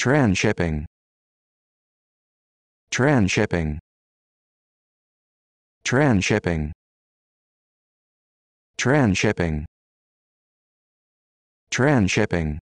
Transshipping. Transshipping. Transshipping. Transshipping. Transshipping.